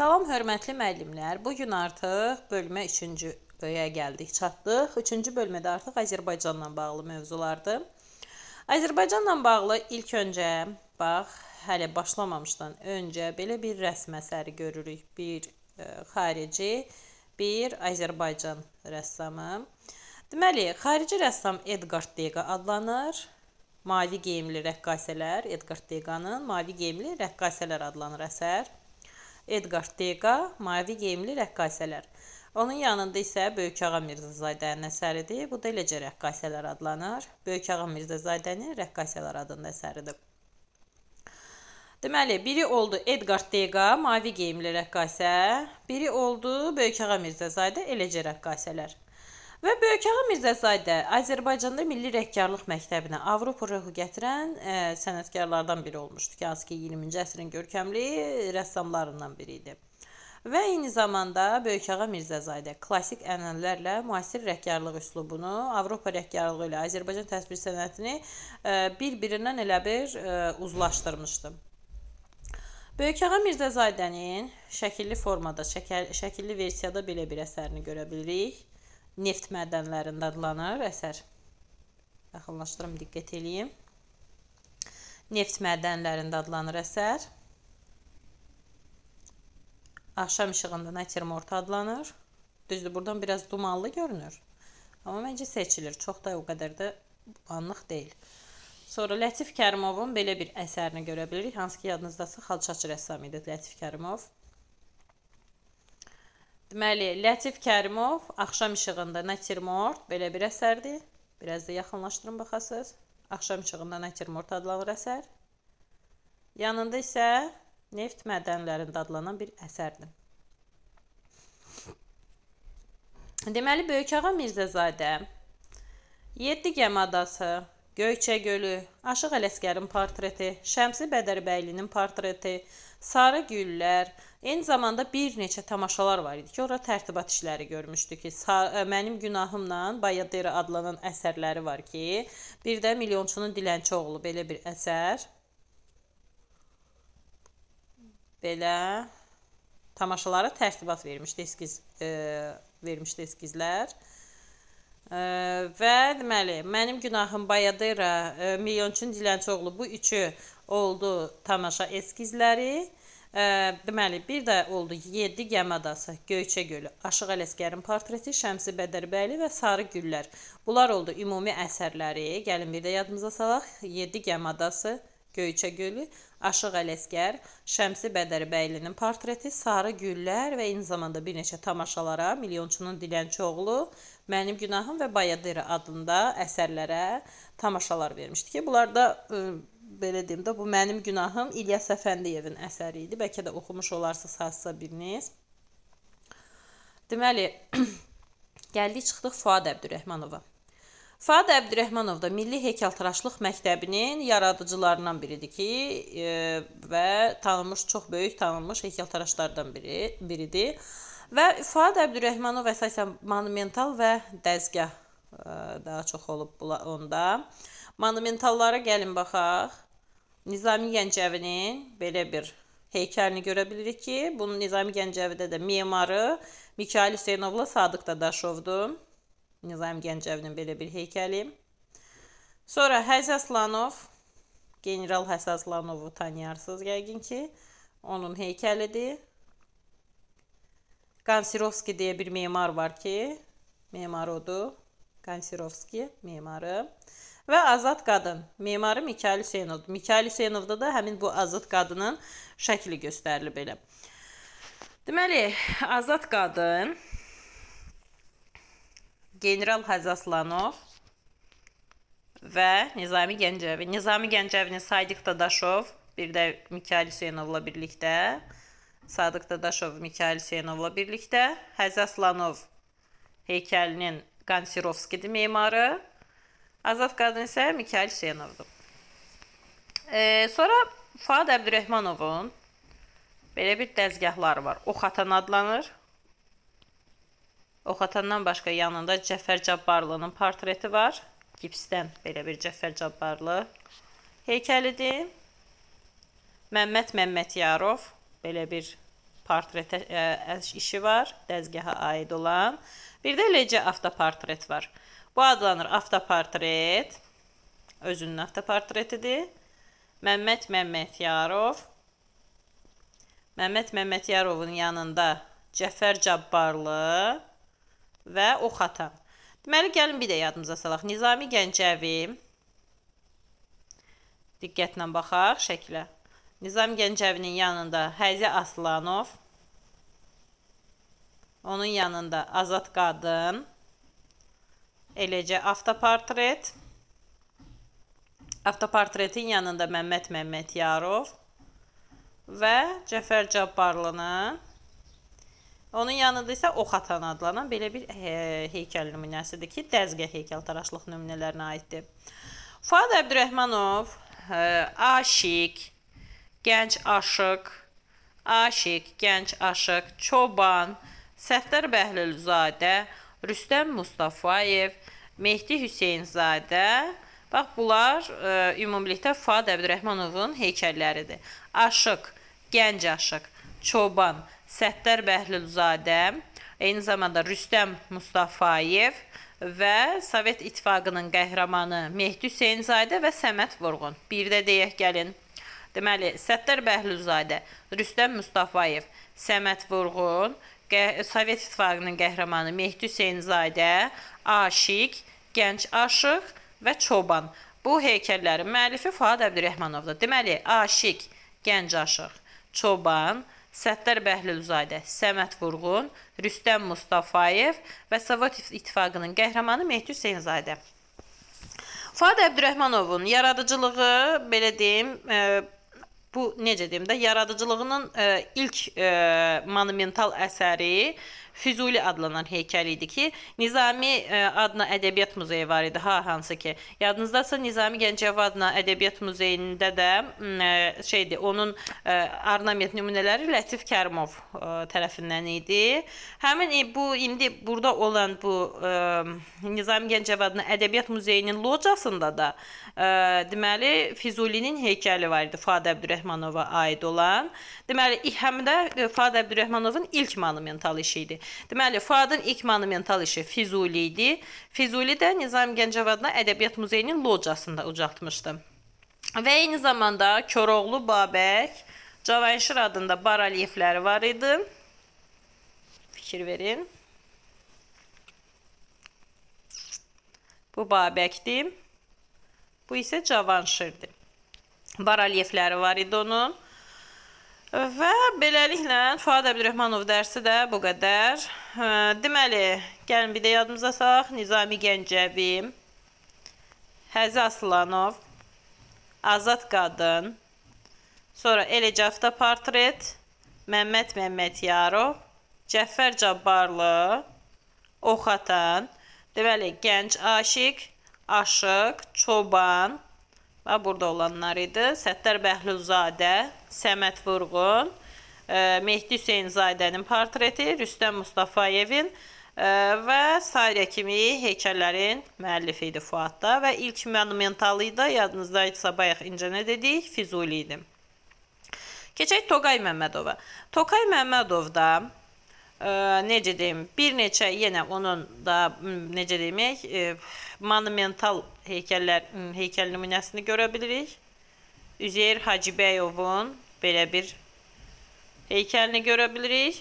Salam hörmətli müəllimlər. Bu gün artıq bölmə 3-cüyə gəldik, çatdıq. 3-cü bölmədə artıq Azərbaycanla bağlı mövzulardır. Azərbaycanla bağlı ilk öncə bax, hələ başlamamışdan öncə belə bir rəsm əsəri görürük. Bir ə, e, xarici, bir Azərbaycan rəssamı. Deməli, xarici rəssam Edgar Degas adlanır. Mavi geyimli rəqqasələr Edgar Degas'ın Mavi geyimli rəqqasələr adlanır əsər. Edqar Deqa, mavi geyimli rəqqasələr. Onun yanında isə Böyükağa Mirzazadənin əsəridir. Bu da eləcə rəqqasələr adlanır. Böyükağa Mirzazadənin rəqqasələr adında əsəridir. Deməli, biri oldu Edqar Deqa, mavi geyimli rəqqasə, biri oldu Böyükağa Mirzazadə, eləcə rəqqasələr. Və Böyükağa Mirzəzadə Azərbaycanda Milli Rəqqarlıq Məktəbinə Avropa ruhu gətirən ə, e, sənətkarlardan biri olmuşdu ki, hansı ki 20-ci əsrin görkəmli rəssamlarından biri idi. Və eyni zamanda Böyükağa Mirzəzadə klassik ənənələrlə müasir rəqqarlıq üslubunu, Avropa rəqqarlığı ilə Azərbaycan təsvir sənətini e, bir-birindən elə bir ə, e, uzlaşdırmışdı. Böyükağa Mirzəzadənin şəkilli formada, şəkər, şəkilli versiyada belə bir əsərini görə bilirik neft mədənlərində adlanır əsər. Yaxınlaşdırım, diqqət eləyim. Neft mədənlərində adlanır əsər. Axşam işığında natirmort adlanır. Düzdür, buradan biraz dumanlı görünür. Amma məncə seçilir. Çox da o qədər də anlıq deyil. Sonra Lətif Kərimovun belə bir əsərini görə bilirik. Hansı ki, yadınızdasa xalçaçı rəssam idi Lətif Kərimov. Deməli, Lətif Kərimov Axşam işığında Natiurmort belə bir əsərdir. Biraz da yaxınlaşdırın baxasınız. Axşam işığında Natiurmort adlanır əsər. Yanında isə neft mədənlərində adlanan bir əsərdir. Deməli, Böyükağa Mirzəzadə, 7 Gəm adası, Göyçə gölü, Aşıq Ələsgərin portreti, Şəmsi Bədərbəylinin portreti, Sarı güllər, Sarı güllər, Eyni zamanda bir neçə tamaşalar var idi ki, ora tərtibat işləri görmüşdü ki, e, mənim günahımla Bayadera adlanan əsərləri var ki, bir də milyonçunun dilənçi oğlu belə bir əsər. Belə tamaşalara tərtibat vermişdi eskiz e, vermişdi eskizlər. E, və deməli, mənim günahım Bayadera, e, milyonçunun dilənçi oğlu bu üçü oldu tamaşa eskizləri. Deməli, bir də oldu 7 Gəmə adası, Göyçə gölü, Aşıq Ələsgərin portreti, Şəmsi Bədərbəyli və Sarı güllər. Bunlar oldu ümumi əsərləri. Gəlin bir də yadımıza salaq. 7 Gəmə adası, Göyçə gölü, Aşıq Ələsgər, Şəmsi Bədərbəylinin portreti, Sarı güllər və eyni zamanda bir neçə tamaşalara, Milyonçunun dilənçi oğlu, Mənim günahım və Bayadırı adında əsərlərə tamaşalar vermişdi ki, bunlar da belə deyim də, bu mənim günahım İlyas Əfəndiyevin əsəri idi. Bəlkə də oxumuş olarsınız hansısa biriniz. Deməli, gəldik çıxdıq Fuad Əbdürrəhmanova. Fuad Əbdürrəhmanov da Milli Heykəltaraşlıq Məktəbinin yaradıcılarından biridir ki, e, və tanınmış, çox böyük tanınmış heykəltaraşlardan biri, biridir. Və Fuad Əbdürrəhmanov əsasən monumental və dəzgah e, daha çox olub onda. Monumentallara gəlin baxaq. Nizami Gəncəvinin belə bir heykəlini görə bilirik ki, bunun Nizami Gəncəvidə də memarı Mikail Hüseynovla Sadıq Dadaşovdur. Nizami Gəncəvinin belə bir heykəli. Sonra Həzi Aslanov, General Həzi Aslanovu tanıyarsınız yəqin ki, onun heykəlidir. Qansirovski deyə bir memar var ki, memar odur. Qansirovski memarı və Azad Qadın. Memarı Mikail Hüseynov. Mikail Hüseynovda da həmin bu Azad Qadının şəkli göstərilib elə. Deməli, Azad Qadın General Hazaslanov və Nizami Gəncəvi. Nizami Gəncəvinin Sadiq Dadaşov, bir də Mikail Hüseynovla birlikdə. Sadiq Dadaşov Mikail Hüseynovla birlikdə Həzaslanov heykəlinin Qansirovskidir memarı Azad qadın isə Mikail Hüseynovdur. E, sonra Fuad Əbdürrəhmanovun belə bir dəzgahları var. Oxatan adlanır. Oxatandan başqa yanında Cəfər Cabbarlının portreti var. Gipsdən belə bir Cəfər Cabbarlı heykəlidir. Məmməd Məmmədyarov belə bir portret ə, e, işi var, dəzgaha aid olan. Bir də Lece avtoportret var. Bu adlanır avtoportret. Özünün avtoportretidir. Məmməd Məmmədyarov. Məmməd Məmmədyarovun yanında Cəfər Cabbarlı və Ox Atan. Deməli, gəlin bir də yadımıza salaq. Nizami Gəncəvi. Diqqətlə baxaq şəkilə. Nizam Gəncəvinin yanında Həzi Aslanov. Onun yanında Azad Qadın eləcə avtopatret. Avtopatretin yanında Məmməd Məmmədyarov və Cəfər Cabbarlının onun yanında isə ox atan adlanan belə bir he heykəl nümunəsidir ki, dəzgah heykəltaraşlıq nümunələrinə aiddir. Fuad Əbdürrəhmanov e, aşiq, gənc aşıq, aşiq, gənc aşıq, çoban, Səttər Bəhlülzadə, Rüstəm Mustafayev, Mehdi Hüseynzadə. Bax, bunlar ə, e, ümumilikdə Fuad Əbdürrəhmanovun heykəlləridir. Aşıq, Gənc Aşıq, Çoban, Səttər Bəhlülzadə, eyni zamanda Rüstəm Mustafayev və Sovet İttifaqının qəhrəmanı Mehdi Hüseynzadə və Səməd Vurğun. Bir də deyək gəlin. Deməli, Səttər Bəhlülzadə, Rüstəm Mustafayev, Səməd Vurğun, Sovet İttifaqının qəhrəmanı Mehdi Hüseynzadə, Aşiq, Gənc aşıq və çoban. Bu heykəllərin müəllifi Fuad Əbdürrəhmanovdur. Deməli, aşiq, gənc aşıq, çoban, Səttar Bəhlülzadə, Səməd Vurğun, Rüstəm Mustafayev və Sovet İttifaqının qəhrəmanı Mehdi Hüseynzadə. Fuad Əbdürrəhmanovun yaradıcılığı, belə deyim, e, bu necə deyim də, yaradıcılığının e, ilk e, monumental əsəri Füzuli adlanan heykəl idi ki, Nizami e, adına ədəbiyyat muzeyi var idi, ha hansı ki. Yadınızdasa Nizami Gəncəvi adına ədəbiyyat muzeyində də e, şeydi, onun e, ornament nümunələri Lətif Kərimov tərəfindən idi. Həmin bu indi burada olan bu Nizami Gəncəvi adına ədəbiyyat muzeyinin locasında da deməli Füzulinin heykəli var idi, Fuad Əbdürrəhmanova aid olan. Deməli, həmdə Fuad Əbdürrəhmanovun ilk monumentalı işi idi. Deməli, Fuadın ilk monumental işi Füzuli idi. Füzuli də Nizami Gəncəv adına Ədəbiyyat Muzeyinin locasında ucaltmışdı. Və eyni zamanda Koroğlu Babək, Cavanşir adında baraliyevləri var idi. Fikir verin. Bu Babəkdir. Bu isə Cavanşirdir. Baraliyevləri var idi onun. Və beləliklə Fuad Əbdürrəhmanov dərsi də bu qədər. Hə, deməli, gəlin bir də yadımıza salaq. Nizami Gəncəvi, Həzi Aslanov, Azad Qadın, sonra eləcə avtoportret, Məmməd Məmmədyarov, Cəffər Cabbarlı, Oxatan, deməli, Gənc Aşiq, Aşıq, Çoban, Və burada olanlar idi. Səttar Bəhlulzadə, Səməd Vurğun, e, Mehdi Hüseynzadənin portreti, Rüstəm Mustafayevin e, və sairə kimi heykəllərin müəllifi idi Fuadda və ilk monumentalı idi. Yadınızda isə bayaq incə nə dedik? Füzuli idi. Keçək Toqay Məmmədova. Toqay Məmmədov da ə, e, necə deyim, bir neçə yenə onun da necə demək, ə, monumental heykəllər hmm, heykəl nümunəsini görə bilirik. Üzeyir Hacıbəyovun belə bir heykəlini görə bilirik.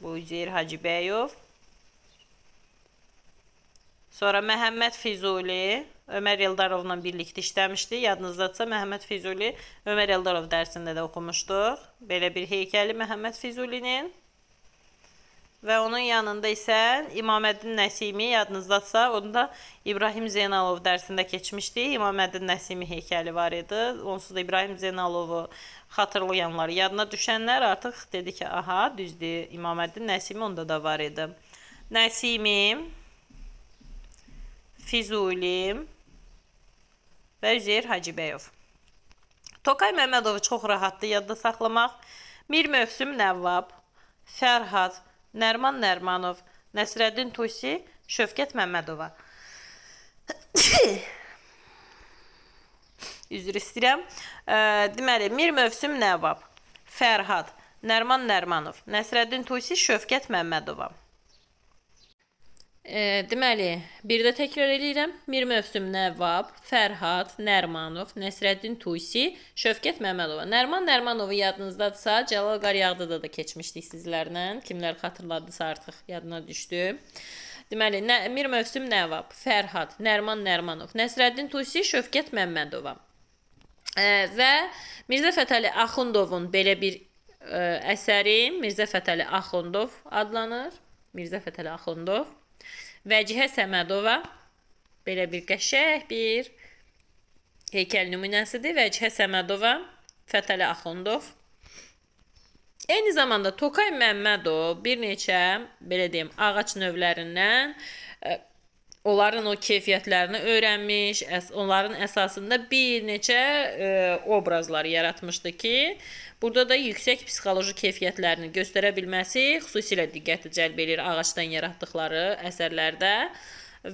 Bu Üzeyir Hacıbəyov. Sonra Məhəmməd Füzuli Ömər Eldarovla birlikdə işləmişdi. Yadınızdadsa Məhəmməd Füzuli Ömər Eldarov dərsində də oxumuşduq. Belə bir heykəli Məhəmməd Füzulinin və onun yanında isə İmaməddin Nəsimi yadınızdadsa, onu da İbrahim Zeynalov dərsində keçmişdi. İmaməddin Nəsimi heykəli var idi. Onsuz da İbrahim Zeynalovu xatırlayanlar, yadına düşənlər artıq dedi ki, aha, düzdür, İmaməddin Nəsimi onda da var idi. Nəsimi, Füzuli və Üzeyir Hacıbəyov. Tokay Məmmədovu çox rahatdır yadda saxlamaq. Mir Mövsüm Nəvvab, Fərhad Nərman Nərmanov, Nəsrəddin Tusi, Şövkət Məmmədova. Üzr istəyirəm. E, deməli, Mir Mövsüm Nəvab, Fərhad, Nərman Nərmanov, Nəsrəddin Tusi, Şövkət Məmmədova. E, deməli, bir də təkrar eləyirəm. Mir Mövsüm Nəvab, Fərhad Nərmanov, Nəsrəddin Tuysi, Şövkət Məmmədova. Nərman Nərmanovu yadınızdadsa, Cəlal Qaryağdıda da keçmişdik sizlərlə. Kimlər xatırladısa artıq yadına düşdü. Deməli, nə, Mir Mövsüm Nəvab, Fərhad Nərman Nərmanov, Nəsrəddin Tuysi, Şövkət Məmmədova. E, və Mirzə Fətəli Axundovun belə bir ə, e, əsəri Mirzə Fətəli Axundov adlanır. Mirzə Fətəli Axundov Vəcihə Səmədova belə bir qəşəng bir heykəl nümunəsidir. Vəcihə Səmədova, Fətəli Axundov. Eyni zamanda Tokay Məmmədov bir neçə, belə deyim, ağac növlərindən ə, e, onların o keyfiyyətlərini öyrənmiş, əs onların əsasında bir neçə ə, e, obrazlar yaratmışdı ki, Burada da yüksək psixoloji keyfiyyətlərini göstərə bilməsi xüsusilə diqqəti cəlb eləyir ağacdan yaratdıqları əsərlərdə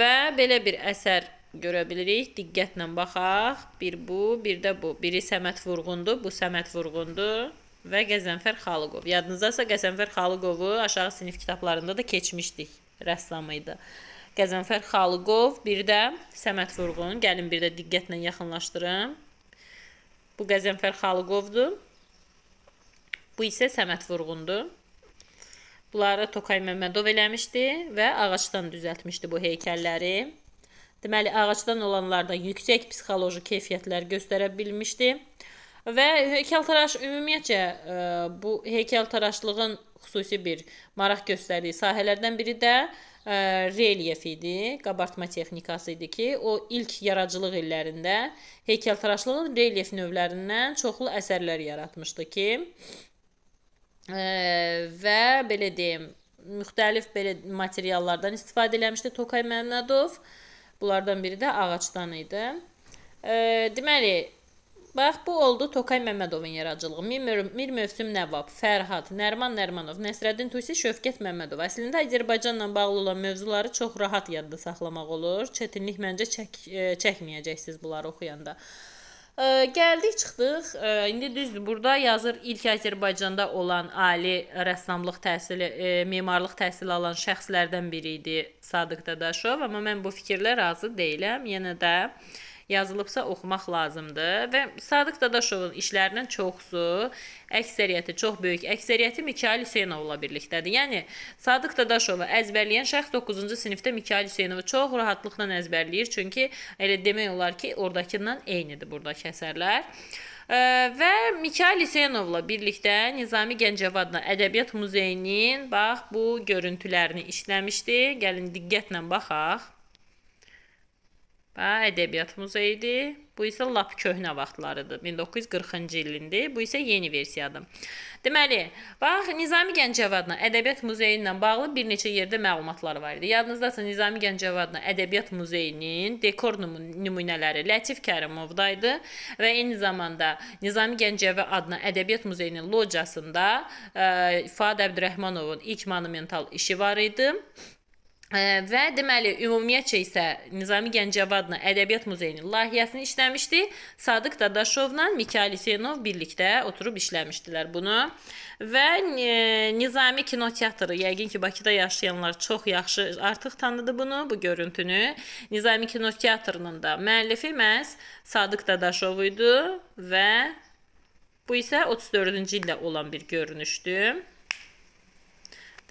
və belə bir əsər görə bilirik. Diqqətlə baxaq. Bir bu, bir də bu. Biri Səməd Vurğundur, bu Səməd Vurğundur və Qəzənfər Xalıqov. Yadınızdasa Qəzənfər Xalıqovu aşağı sinif kitablarında da keçmişdik. Rəssam idi. Qəzənfər Xalıqov, bir də Səməd Vurğun. Gəlin bir də diqqətlə yaxınlaşdırın. Bu Qəzənfər Xalıqovdur. Bu isə Səməd Vurğundur. Bunları Tokay Məmmədov eləmişdi və ağacdan düzəltmişdi bu heykəlləri. Deməli, ağacdan olanlarda yüksək psixoloji keyfiyyətlər göstərə bilmişdi. Və heykəltaraş ümumiyyətcə ə, e, bu heykəltaraşlığın xüsusi bir maraq göstərdiyi sahələrdən biri də ə, e, relyef idi, qabartma texnikası idi ki, o ilk yaradıcılıq illərində heykəltaraşlığın relyef növlərindən çoxlu əsərlər yaratmışdı ki, və belə deyim, müxtəlif belə materiallardan istifadə eləmişdi Tokay Məmmədov. Bunlardan biri də ağacdan idi. E, deməli, bax bu oldu Tokay Məmmədovun yaradıcılığı. Mir, Mir Mövsüm Nəvab, Fərhad, Nərman Nərmanov, Nəsrəddin Tusi, Şövkət Məmmədov. Əslində Azərbaycanla bağlı olan mövzuları çox rahat yadda saxlamaq olur. Çətinlik məncə çək, e, çəkməyəcəksiniz bunları oxuyanda. E, E, gəldik, çıxdıq. E, indi düzdür, burada yazır ilk Azərbaycanda olan ali rəssamlıq təhsili, e, memarlıq təhsili alan şəxslərdən biri idi Sadıq Dadaşov, amma mən bu fikirlə razı deyiləm. Yenə də yazılıbsa oxumaq lazımdır və Sadıq Dadaşovun işlərinin çoxusu, əksəriyyəti, çox böyük əksəriyyəti Mikail Hüseynovla birlikdədir. Yəni Sadıq Dadaşovu əzbərləyən şəxs 9-cu sinifdə Mikail Hüseynovu çox rahatlıqla əzbərləyir, çünki elə demək olar ki, ordakından eynidir burdakı əsərlər və Mikail Hüseynovla birlikdə Nizami Gəncəvadla Ədəbiyyat Muzeyinin bax bu görüntülərini işləmişdi. Gəlin diqqətlə baxaq. Və ədəbiyyat muzeyidir. Bu isə lap köhnə vaxtlarıdır. 1940-cı ilindir. Bu isə yeni versiyadır. Deməli, bax Nizami Gəncəvadla Ədəbiyyat Muzeyi ilə bağlı bir neçə yerdə məlumatlar var idi. Yadınızdasa Nizami Gəncəvadla Ədəbiyyat Muzeyinin dekor nümunələri Lətif Kərimovda idi və eyni zamanda Nizami Gəncəvi adına Ədəbiyyat Muzeyinin locasında e, Fuad Əbdürrəhmanovun ilk monumental işi var idi. Və deməli ümumiyyətcə isə Nizami Gəncəvadla Ədəbiyyat Muzeyinin layihəsini işləmişdi. Sadıq Dadaşovla Mikayıl Hüseynov birlikdə oturub işləmişdilər bunu. Və e, Nizami Kinoteatrı yəqin ki Bakıda yaşayanlar çox yaxşı artıq tanıdı bunu, bu görüntünü. Nizami Kinoteatrının da müəllifi məhz Sadıq Dadaşov idi və bu isə 34-cü ildə olan bir görünüşdür.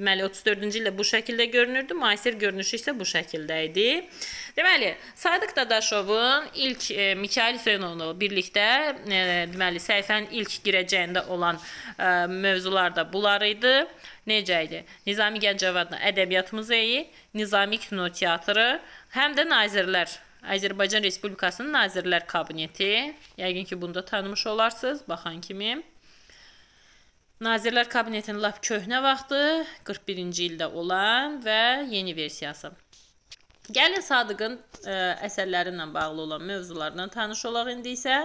Deməli 34-cü ildə bu şəkildə görünürdü, müasir görünüşü isə bu şəkildə idi. Deməli, Sadıq Dadaşovun ilk e, Mikayıl Hüseynovla birlikdə e, deməli səhifənin ilk girəcəyində olan e, mövzular da bunlar idi. Necə idi? Nizami Gəncəv adına Ədəbiyyat Muzeyi, Nizami Kino Teatrı, həm də Nazirlər Azərbaycan Respublikasının Nazirlər Kabineti. Yəqin ki, bunu da tanımış olarsınız, baxan kimi. Nazirlər Kabinetinin lap köhnə vaxtı, 41-ci ildə olan və yeni versiyası. Gəlin Sadığın ə, e, əsərləri ilə bağlı olan mövzularla tanış olaq indi isə.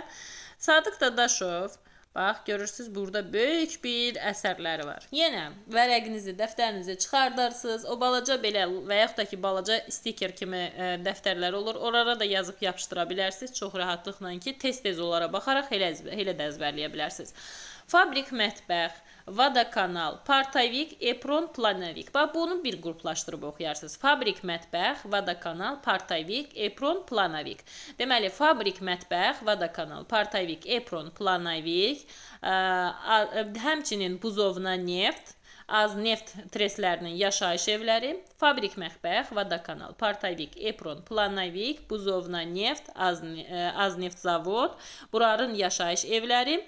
Sadıq Dadaşov Bax, görürsüz, burada böyük bir əsərləri var. Yenə vərəqinizi, dəftərinizi çıxardarsınız. O balaca belə və yaxud da ki, balaca stiker kimi ə, e, dəftərlər olur. Oralara da yazıb yapışdıra bilərsiniz çox rahatlıqla ki, tez-tez onlara baxaraq elə, elə də əzbərləyə bilərsiniz. Fabrik mətbəx, Vadakanal, Partavik, Epron, Planavik. Bax bunu bir qruplaşdırıb oxuyarsınız. Fabrik mətbəx, Vadakanal, Partavik, Epron, Planavik. Deməli fabrik mətbəx, Vadakanal, Partavik, Epron, Planavik, həmçinin buzovna neft az neft treslərinin yaşayış evləri, fabrik məxbəx, vodokanal, partavik, epron, planavik, buzovna neft, az, az neft zavod, buraların yaşayış evləri.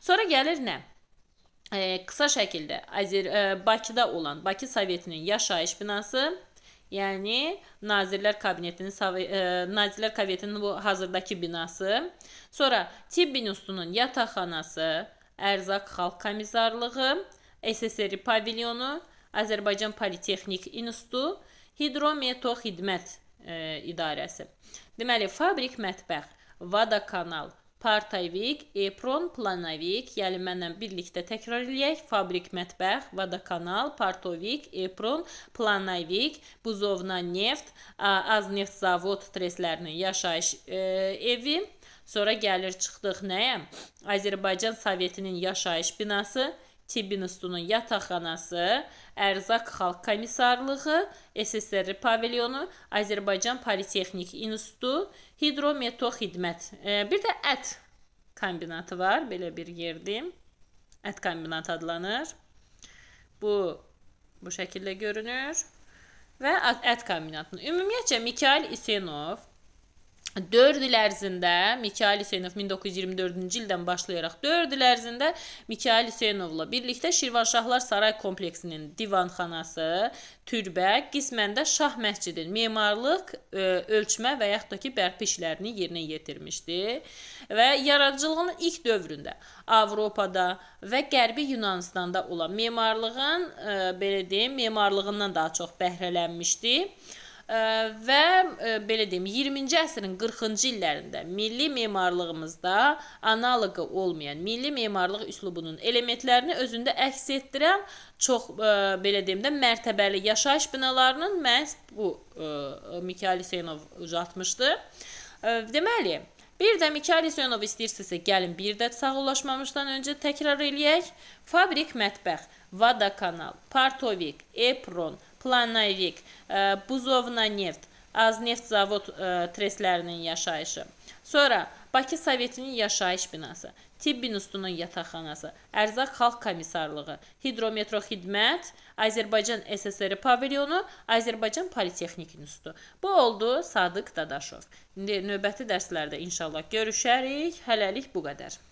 Sonra gəlir nə? e, kısa şəkildə Azər e, Bakıda olan Bakı Sovetinin yaşayış binası, yəni Nazirlər Kabinetinin e, Nazirlər Kabinetinin bu hazırdakı binası, sonra Tibb İnstitutunun yataqxanası, Ərzaq Xalq Komissarlığı, SSR pavilyonu, Azərbaycan Politexnik İnstitutu, Hidrometo Xidmət e, İdarəsi. Deməli, fabrik mətbəx, vada kanal, Partayvik, Epron, Planavik, yəni mənlə birlikdə təkrar eləyək. Fabrik mətbəx, Vodokanal, Partovik, Epron, Planavik, Buzovna neft, Azneft zavod treslərinin yaşayış e, evi. Sonra gəlir çıxdıq nəyə? Azərbaycan Sovetinin yaşayış binası Tibbin Üstunun yataqxanası, Ərzaq Xalq Komissarlığı, SSR pavilyonu, Azərbaycan Politexnik İnstitutu, Hidrometo xidmət. E, bir də ət kombinatı var, belə bir yerdir. Ət kombinatı adlanır. Bu bu şəkildə görünür və ət kombinatını. Ümumiyyətcə Mikhail İsenov 4 il ərzində Mikail Hüseynov 1924-cü ildən başlayaraq 4 il ərzində Mikail Hüseynovla birlikdə Şirvanşahlar Saray kompleksinin divanxanası, türbə, qismən də Şah məscidinin memarlıq, e, ölçmə və yaxud da ki, bərpa işlərini yerinə yetirmişdi və yaradıcılığının ilk dövründə Avropada və Qərbi Yunanıstanda olan memarlığın e, belə deyim, memarlığından daha çox bəhrələnmişdi və e, belə deyim 20-ci əsrin 40-cı illərində milli memarlığımızda analoqu olmayan milli memarlıq üslubunun elementlərini özündə əks etdirən çox e, belə deyim də mərtəbəli yaşayış binalarının məhz bu e, Mikayıl Hüseynov uzatmışdı. Deməli, Bir də Mikayıl Hüseynov istəyirsinizsə, gəlin bir də sağollaşmamışdan öncə təkrar eləyək. Fabrik mətbəx, vada kanal, partovik, epron, Planayvik, Buzovna neft, Azneft-Zavod treslərinin yaşayışı. Sonra Bakı Sovetinin yaşayış binası, Tibb İnstitutunun yataqxanası, Ərzaq Xalq Komissarlığı, Hidrometro Xidmət, Azərbaycan SSR pavilyonu, Azərbaycan Politexnik İnstitutu. Bu oldu Sadıq Dadaşov. İndi növbəti dərslərdə inşallah görüşərik. Hələlik bu qədər.